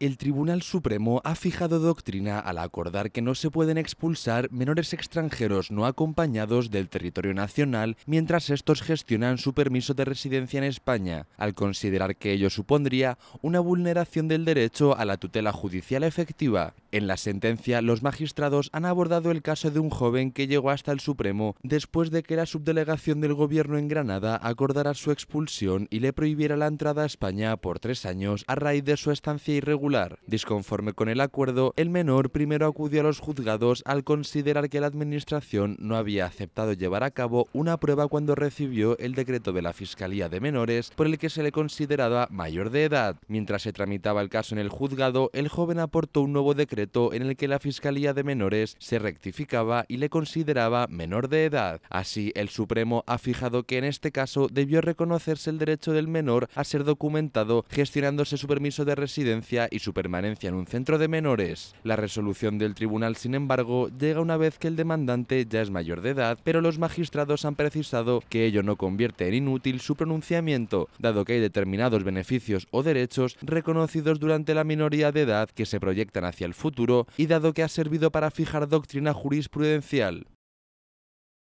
el Tribunal Supremo ha fijado doctrina al acordar que no se pueden expulsar menores extranjeros no acompañados del territorio nacional mientras estos gestionan su permiso de residencia en España, al considerar que ello supondría una vulneración del derecho a la tutela judicial efectiva en la sentencia, los magistrados han abordado el caso de un joven que llegó hasta el Supremo después de que la subdelegación del gobierno en Granada acordara su expulsión y le prohibiera la entrada a España por tres años a raíz de su estancia irregular. Disconforme con el acuerdo, el menor primero acudió a los juzgados al considerar que la administración no había aceptado llevar a cabo una prueba cuando recibió el decreto de la Fiscalía de Menores por el que se le consideraba mayor de edad. Mientras se tramitaba el caso en el juzgado, el joven aportó un nuevo decreto en el que la Fiscalía de Menores se rectificaba y le consideraba menor de edad. Así, el Supremo ha fijado que en este caso debió reconocerse el derecho del menor a ser documentado gestionándose su permiso de residencia y su permanencia en un centro de menores. La resolución del tribunal, sin embargo, llega una vez que el demandante ya es mayor de edad, pero los magistrados han precisado que ello no convierte en inútil su pronunciamiento, dado que hay determinados beneficios o derechos reconocidos durante la minoría de edad que se proyectan hacia el futuro y dado que ha servido para fijar doctrina jurisprudencial.